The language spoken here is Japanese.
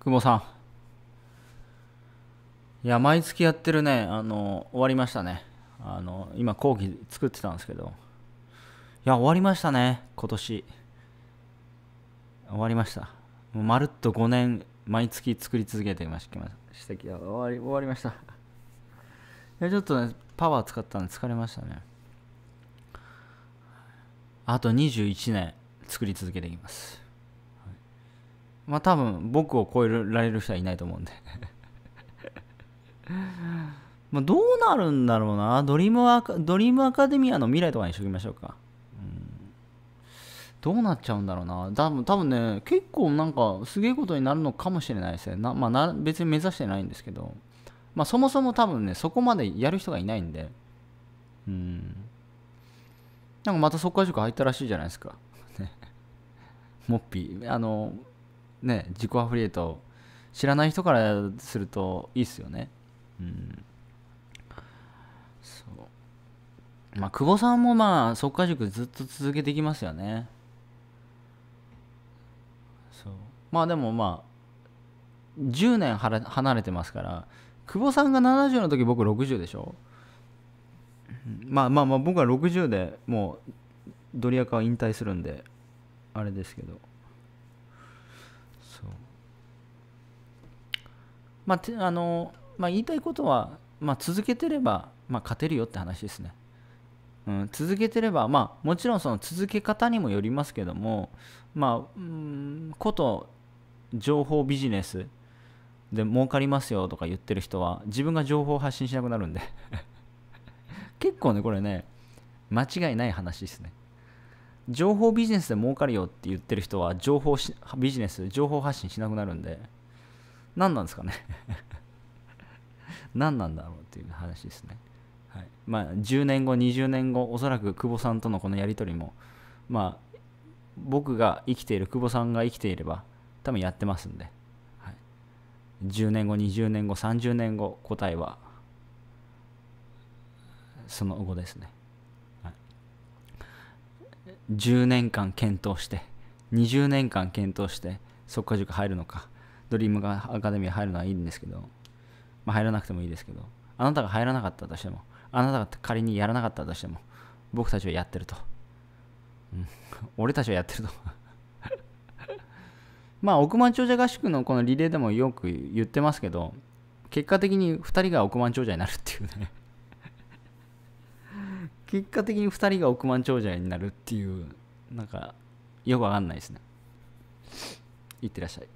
久保さん。いや、毎月やってるね、あの、終わりましたね。あの、今、後期作ってたんですけど。いや、終わりましたね、今年。終わりました。もうまるっと5年、毎月作り続けてました終わり、終わりました。いや、ちょっとね、パワー使ったんで疲れましたね。あと21年作り続けていきます。まあ多分僕を超えられる人はいないと思うんで まあどうなるんだろうなドリームアカドリームアカデミアの未来とかにしときましょうか、うん、どうなっちゃうんだろうな多分多分ね結構なんかすげえことになるのかもしれないですねな、まあ、な別に目指してないんですけどまあそもそも多分ねそこまでやる人がいないんでうんなんかまた速稼塾入ったらしいじゃないですか モッピーあのね自己アフリエイト知らない人からするといいっすよねうんそうまあ久保さんもまあ速稼塾ずっと続けていきますよねそうまあでもまあ10年はら離れてますから久保さんが70の時僕60でしょまあまあまあ僕は60でもうドリアカは引退するんであれですけどまあ、あの、まあ、言いたいことは、まあ、続けてれば、まあ、勝てるよって話ですね。うん、続けてれば、まあ、もちろんその続け方にもよりますけども、まあ、ん、こと情報ビジネスで儲かりますよとか言ってる人は、自分が情報を発信しなくなるんで 結構ね、これね、間違いない話ですね。情報ビジネスで儲かるよって言ってる人は、情報ビジネス、情報発信しなくなるんで、何なんですかね 何なんだろうっていう話ですね。はい、まあ10年後20年後おそらく久保さんとのこのやり取りもまあ僕が生きている久保さんが生きていれば多分やってますんで、はい、10年後20年後30年後答えはその後ですね、はい、10年間検討して20年間検討して即果塾入るのかドリームがアカデミー入るのはいいんですけど、まあ、入らなくてもいいですけど、あなたが入らなかったとしても、あなたが仮にやらなかったとしても、僕たちはやってると。うん、俺たちはやってると。まあ、億万長者合宿のこのリレーでもよく言ってますけど、結果的に2人が億万長者になるっていうね 結果的に2人が億万長者になるっていう、なんか、よくわかんないですね。いってらっしゃい。